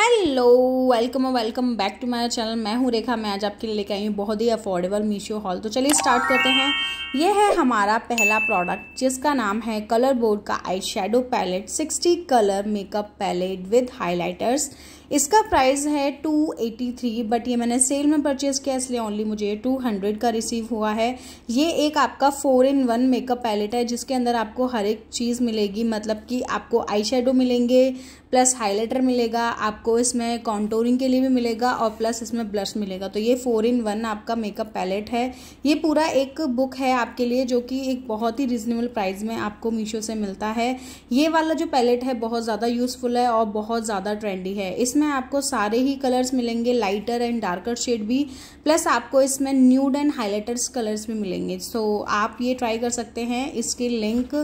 hello welcome और welcome back to my channel मैं हूँ रेखा मैं आज आपके लिए लेके आई हूँ बहुत ही अफोर्डेबल मीशो हॉल तो चलिए स्टार्ट करते हैं ये है हमारा पहला प्रोडक्ट जिसका नाम है कलर बोर्ड का eye shadow palette 60 colour makeup palette with highlighters इसका प्राइस है टू एटी थ्री बट ये मैंने सेल में परचेज किया इसलिए ओनली मुझे टू हंड्रेड का रिसीव हुआ है ये एक आपका four in one makeup palette है जिसके अंदर आपको हर एक चीज़ मिलेगी मतलब कि आपको आई मिलेंगे प्लस हाइलाइटर मिलेगा आपको इसमें कॉन्टोरिंग के लिए भी मिलेगा और प्लस इसमें ब्लश मिलेगा तो ये फोर इन वन आपका मेकअप पैलेट है ये पूरा एक बुक है आपके लिए जो कि एक बहुत ही रिजनेबल प्राइस में आपको मीशो से मिलता है ये वाला जो पैलेट है बहुत ज़्यादा यूज़फुल है और बहुत ज़्यादा ट्रेंडी है इसमें इसमें आपको सारे ही कलर्स मिलेंगे लाइटर एंड डार्कर शेड भी प्लस आपको इसमें न्यूड एंड हाईलाइटर्स कलर्स भी मिलेंगे सो so, आप ये ट्राई कर सकते हैं इसके लिंक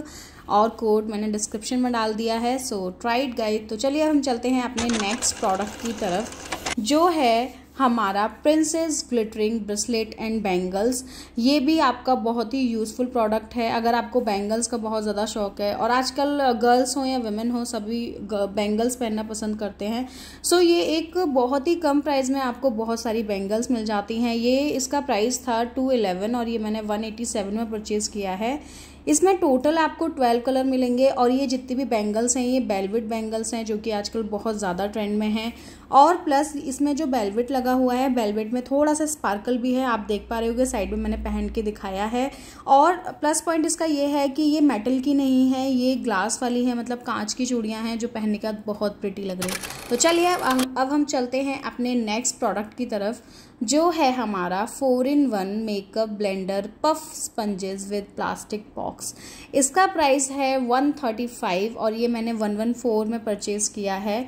और कोड मैंने डिस्क्रिप्शन में डाल दिया है सो ट्राइड गाइड तो चलिए हम चलते हैं अपने नेक्स्ट प्रोडक्ट की तरफ जो है हमारा princess glittering bracelet and bangles ये भी आपका बहुत ही यूज़फुल प्रोडक्ट है अगर आपको बैंगल्स का बहुत ज़्यादा शौक है और आजकल गर्ल्स हो या वेमेन हो सभी बैंगल्स पहनना पसंद करते हैं सो ये एक बहुत ही कम प्राइस में आपको बहुत सारी बैंगल्स मिल जाती हैं ये इसका प्राइस था टू और ये मैंने वन एटी सेवन में परचेज़ किया है इसमें टोटल आपको ट्वेल्व कलर मिलेंगे और ये जितने भी बैंगल्स हैं ये बेलविट बैंगल्स हैं जो कि आजकल बहुत ज़्यादा ट्रेंड में हैं और प्लस इसमें जो बेलविट लगा हुआ है बेलविट में थोड़ा सा स्पार्कल भी है आप देख पा रहे हो साइड में मैंने पहन के दिखाया है और प्लस पॉइंट इसका ये है कि ये मेटल की नहीं है ये ग्लास वाली है मतलब कांच की चूड़ियाँ हैं जो पहनने का बहुत प्रिटी लग रही है तो चलिए अब हम चलते हैं अपने नेक्स्ट प्रोडक्ट की तरफ जो है हमारा four in one makeup blender puff sponges with plastic box इसका प्राइस है वन थर्टी फाइव और ये मैंने वन वन फोर में परचेज़ किया है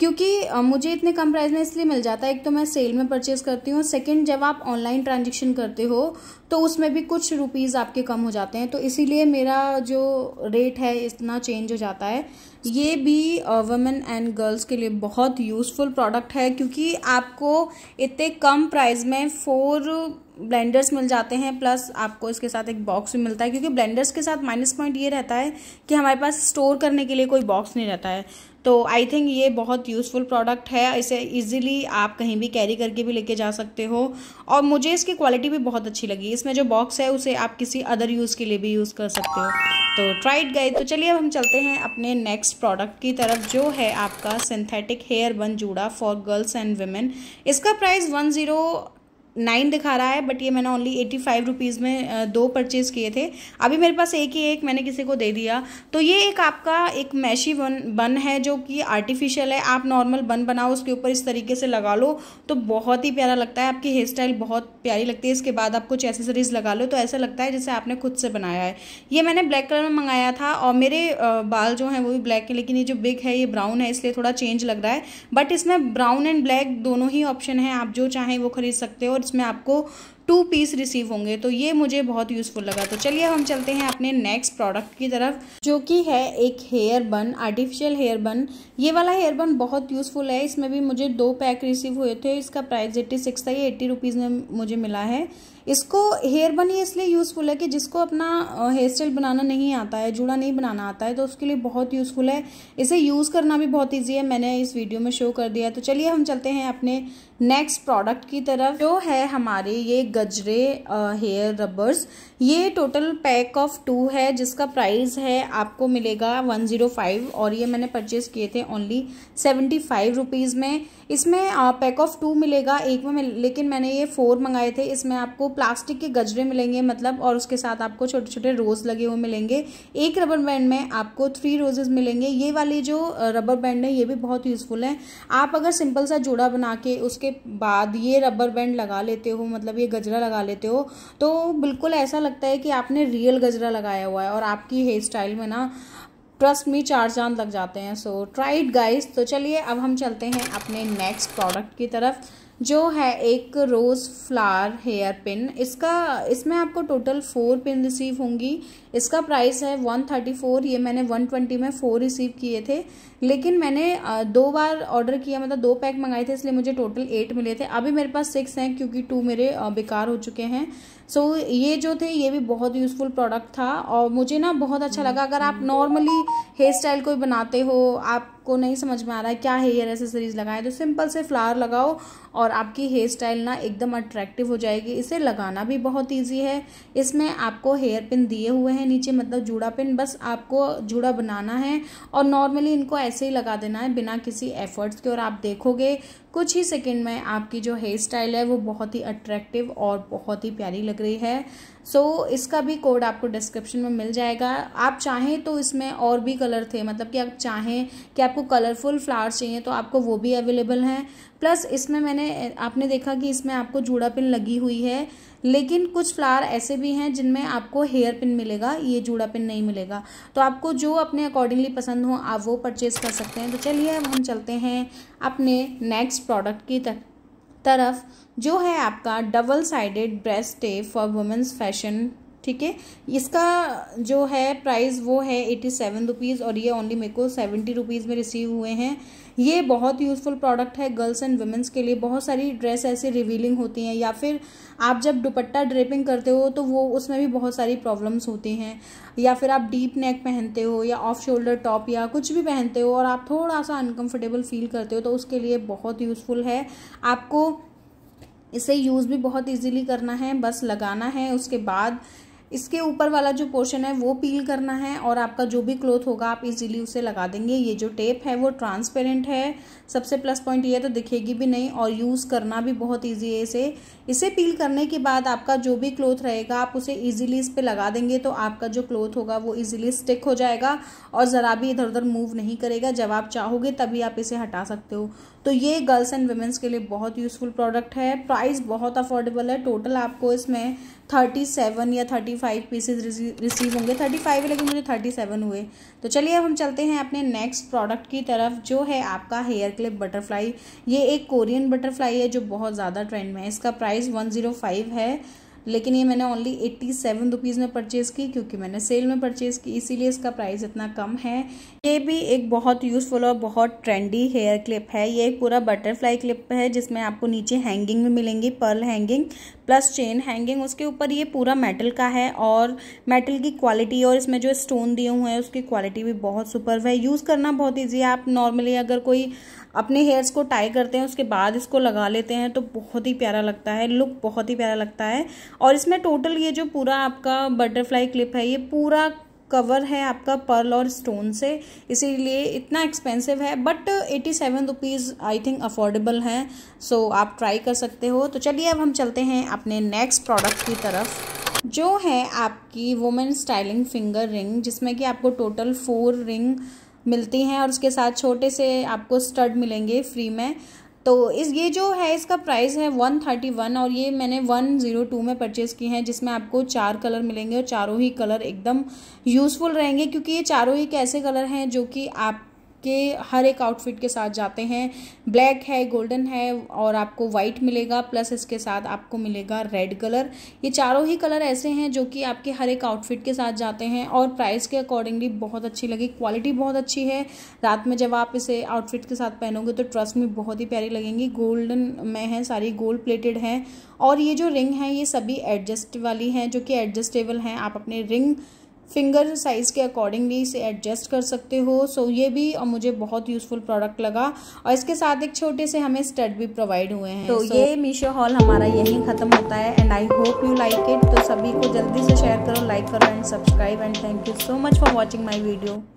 क्योंकि मुझे इतने कम प्राइस में इसलिए मिल जाता है एक तो मैं सेल में परचेज करती हूँ सेकंड जब आप ऑनलाइन ट्रांजेक्शन करते हो तो उसमें भी कुछ रुपीज़ आपके कम हो जाते हैं तो इसीलिए मेरा जो रेट है इतना चेंज हो जाता है ये भी वमेन एंड गर्ल्स के लिए बहुत यूज़फुल प्रोडक्ट है क्योंकि आपको इतने कम प्राइस में फोर ब्लेंडर्स मिल जाते हैं प्लस आपको इसके साथ एक बॉक्स भी मिलता है क्योंकि ब्लेंडर्स के साथ माइनस पॉइंट ये रहता है कि हमारे पास स्टोर करने के लिए कोई बॉक्स नहीं रहता है तो आई थिंक ये बहुत यूज़फुल प्रोडक्ट है इसे इजीली आप कहीं भी कैरी करके भी लेके जा सकते हो और मुझे इसकी क्वालिटी भी बहुत अच्छी लगी इसमें जो बॉक्स है उसे आप किसी अदर यूज़ के लिए भी यूज़ कर सकते हो तो ट्राइड गए तो चलिए अब हम चलते हैं अपने नेक्स्ट प्रोडक्ट की तरफ जो है आपका सिंथेटिक हेयर बन जूड़ा फॉर गर्ल्स एंड वेमेन इसका प्राइस वन ज़ीरो नाइन दिखा रहा है बट ये मैंने ओनली एटी फाइव रुपीज़ में दो परचेज़ किए थे अभी मेरे पास एक ही एक मैंने किसी को दे दिया तो ये एक आपका एक मैशी वन बन है जो कि आर्टिफिशियल है आप नॉर्मल बन बनाओ उसके ऊपर इस तरीके से लगा लो तो बहुत ही प्यारा लगता है आपकी हेयर स्टाइल बहुत प्यारी लगती है इसके बाद आप कुछ एसेसरीज लगा लो तो ऐसा लगता है जैसे आपने खुद से बनाया है ये मैंने ब्लैक कलर में मंगाया था और मेरे बाल जो हैं वो भी ब्लैक है लेकिन ये जो बिग है ये ब्राउन है इसलिए थोड़ा चेंज लग रहा है बट इसमें ब्राउन एंड ब्लैक दोनों ही ऑप्शन हैं आप जो चाहें वो खरीद सकते हो और नोट्स में आपको टू पीस रिसीव होंगे तो ये मुझे बहुत यूज़फुल लगा तो चलिए हम चलते हैं अपने नेक्स्ट प्रोडक्ट की तरफ जो कि है एक हेयर बन आर्टिफिशियल हेयर बन ये वाला हेयर बन बहुत यूज़फुल है इसमें भी मुझे दो पैक रिसीव हुए थे इसका प्राइस एट्टी सिक्स था ये एट्टी रुपीज़ में मुझे मिला है इसको हेयर बन ये इसलिए यूज़फुल है कि जिसको अपना हेयर स्टाइल बनाना नहीं आता है जूड़ा नहीं बनाना आता है तो उसके लिए बहुत यूज़फुल है इसे यूज़ करना भी बहुत ईजी है मैंने इस वीडियो में शो कर दिया है तो चलिए हम चलते हैं अपने नेक्स्ट प्रोडक्ट की तरफ जो है हमारे ये गजरे हेयर रबर्स ये टोटल पैक ऑफ टू है जिसका प्राइस है आपको मिलेगा वन ज़ीरो फाइव और ये मैंने परचेज़ किए थे ओनली सेवेंटी फाइव रुपीज़ में इसमें पैक ऑफ टू मिलेगा एक में लेकिन मैंने ये फोर मंगाए थे इसमें आपको प्लास्टिक के गजरे मिलेंगे मतलब और उसके साथ आपको छोटे छोटे रोज़ लगे हुए मिलेंगे एक रबर बैंड में आपको थ्री रोजेज़ मिलेंगे ये वाले जो रबर बैंड है ये भी बहुत यूज़फुल हैं आप अगर सिंपल सा जोड़ा बना के उसके बाद ये रबर बैंड लगा लेते हो मतलब ये गजरा लगा लेते हो तो बिल्कुल ऐसा लगता है कि आपने रियल गजरा लगाया हुआ है और आपकी हेयर स्टाइल में ना ट्रस्ट में चार चांद लग जाते हैं सो ट्राइड गाइस तो चलिए अब हम चलते हैं अपने नेक्स्ट प्रोडक्ट की तरफ जो है एक रोज़ फ्लावर हेयर पिन इसका इसमें आपको टोटल फोर पिन रिसीव होंगी इसका प्राइस है वन थर्टी फोर ये मैंने वन ट्वेंटी में फ़ोर रिसीव किए थे लेकिन मैंने दो बार ऑर्डर किया मतलब दो पैक मंगाए थे इसलिए मुझे टोटल एट मिले थे अभी मेरे पास सिक्स हैं क्योंकि टू मेरे बेकार हो चुके हैं सो so, ये जो थे ये भी बहुत यूज़फुल प्रोडक्ट था और मुझे ना बहुत अच्छा हम्म, लगा अगर आप नॉर्मली हेयर स्टाइल कोई बनाते हो आप आपको नहीं समझ में आ रहा है क्या हेयर एसेसरीज लगाएं तो सिंपल से फ्लावर लगाओ और आपकी हेयर स्टाइल ना एकदम अट्रैक्टिव हो जाएगी इसे लगाना भी बहुत ईजी है इसमें आपको हेयर पिन दिए हुए हैं नीचे मतलब जूड़ा पिन बस आपको जूड़ा बनाना है और नॉर्मली इनको ऐसे ही लगा देना है बिना किसी एफर्ट्स के और आप देखोगे कुछ ही सेकेंड में आपकी जो हेयर स्टाइल है वो बहुत ही अट्रैक्टिव और बहुत ही प्यारी लग रही है सो so, इसका भी कोड आपको डिस्क्रिप्शन में मिल जाएगा आप चाहें तो इसमें और भी कलर थे मतलब कि आप चाहें कि आपको कलरफुल फ्लावर्स चाहिए तो आपको वो भी अवेलेबल हैं प्लस इसमें मैंने आपने देखा कि इसमें आपको जूड़ा पिन लगी हुई है लेकिन कुछ फ्लावर ऐसे भी हैं जिनमें आपको हेयर पिन मिलेगा ये जूड़ा पिन नहीं मिलेगा तो आपको जो अपने अकॉर्डिंगली पसंद हो आप वो परचेज़ कर सकते हैं तो चलिए अब हम चलते हैं अपने नेक्स्ट प्रोडक्ट की तरफ तरफ जो है आपका double sided breast tape for womens fashion ठीक है इसका जो है प्राइस वो है एटी सेवन रुपीज़ और ये ओनली मेरे को सेवेंटी रुपीज़ में रिसीव हुए हैं ये बहुत यूज़फुल प्रोडक्ट है गर्ल्स एंड वुमेंस के लिए बहुत सारी ड्रेस ऐसे रिवीलिंग होती हैं या फिर आप जब दुपट्टा ड्रेपिंग करते हो तो वो उसमें भी बहुत सारी प्रॉब्लम्स होती हैं या फिर आप डीप नेक पहनते हो या ऑफ शोल्डर टॉप या कुछ भी पहनते हो और आप थोड़ा सा अनकम्फर्टेबल फील करते हो तो उसके लिए बहुत यूज़फुल है आपको इसे यूज़ भी बहुत इजीली करना है बस लगाना है उसके बाद इसके ऊपर वाला जो पोर्शन है वो पील करना है और आपका जो भी क्लोथ होगा आप इजीली उसे लगा देंगे ये जो टेप है वो ट्रांसपेरेंट है सबसे प्लस पॉइंट ये तो दिखेगी भी नहीं और यूज़ करना भी बहुत ईजी है इसे इसे पील करने के बाद आपका जो भी क्लोथ रहेगा आप उसे ईजिली इस पर लगा देंगे तो आपका जो क्लोथ होगा वो ईजिली स्टिक हो जाएगा और ज़रा भी इधर उधर मूव नहीं करेगा जब आप चाहोगे तभी आप इसे हटा सकते हो तो ये गर्ल्स एंड वुमेंस के लिए बहुत यूज़फुल प्रोडक्ट है प्राइस बहुत अफोर्डेबल है टोटल आपको इसमें थर्टी सेवन या थर्टी फाइव पीसेज रिसीव होंगे थर्टी फाइव है लेकिन मुझे थर्टी सेवन हुए तो चलिए अब हम चलते हैं अपने नेक्स्ट प्रोडक्ट की तरफ जो है आपका हेयर क्लिप बटरफ्लाई ये एक कोरियन बटरफ्लाई है जो बहुत ज़्यादा ट्रेंड में है इसका प्राइस वन ज़ीरो फाइव है लेकिन ये मैंने ओनली एट्टी सेवन रुपीज़ में परचेज़ की क्योंकि मैंने सेल में परचेज़ की इसीलिए इसका प्राइस इतना कम है ये भी एक बहुत यूज़फुल और बहुत ट्रेंडी हेयर क्लिप है ये एक पूरा बटरफ्लाई क्लिप है जिसमें आपको नीचे हैंगिंग भी मिलेंगी pearl hanging plus chain hanging उसके ऊपर ये पूरा मेटल का है और मेटल की क्वालिटी और इसमें जो स्टोन दिए हुए हैं उसकी क्वालिटी भी बहुत सुपर है यूज़ करना बहुत ईजी है आप नॉर्मली अगर कोई अपने हेयर्स को टाई करते हैं उसके बाद इसको लगा लेते हैं तो बहुत ही प्यारा लगता है लुक बहुत ही प्यारा लगता है और इसमें टोटल ये जो पूरा आपका बटरफ्लाई क्लिप है ये पूरा कवर है आपका पर्ल और स्टोन से इसीलिए इतना एक्सपेंसिव है but eighty seven rupees I think affordable हैं सो आप ट्राई कर सकते हो तो चलिए अब हम चलते हैं अपने नेक्स्ट प्रोडक्ट की तरफ जो है आपकी वुमेन स्टाइलिंग फिंगर रिंग जिसमें कि आपको टोटल फोर रिंग मिलती हैं और उसके साथ छोटे से आपको स्टड मिलेंगे फ्री में तो इस ये जो है इसका प्राइस है वन थर्टी वन और ये मैंने वन ज़ीरो टू में परचेज़ की हैं जिसमें आपको चार कलर मिलेंगे और चारों ही कलर एकदम यूज़फुल रहेंगे क्योंकि ये चारों ही एक ऐसे कलर हैं जो कि आप के हर एक आउटफिट के साथ जाते हैं ब्लैक है गोल्डन है और आपको वाइट मिलेगा प्लस इसके साथ आपको मिलेगा रेड कलर ये चारों ही कलर ऐसे हैं जो कि आपके हर एक आउटफिट के साथ जाते हैं और प्राइस के अकॉर्डिंगली बहुत अच्छी लगी क्वालिटी बहुत अच्छी है रात में जब आप इसे आउटफिट के साथ पहनोगे तो ट्रस्ट में बहुत ही प्यारी लगेंगी गोल्डन में है सारी गोल्ड प्लेटेड हैं और ये जो रिंग है ये सभी एडजस्ट वाली हैं जो कि एडजस्टेबल हैं आप अपने रिंग फिंगर साइज़ के अकॉर्डिंगली इसे एडजस्ट कर सकते हो सो so ये भी और मुझे बहुत यूज़फुल प्रोडक्ट लगा और इसके साथ एक छोटे से हमें स्टड भी प्रोवाइड हुए हैं तो so, so, ये मीशो हॉल हमारा यहीं ख़त्म होता है and I hope you like it तो सभी को जल्दी से शेयर करो लाइक करो and subscribe and thank you so much for watching my video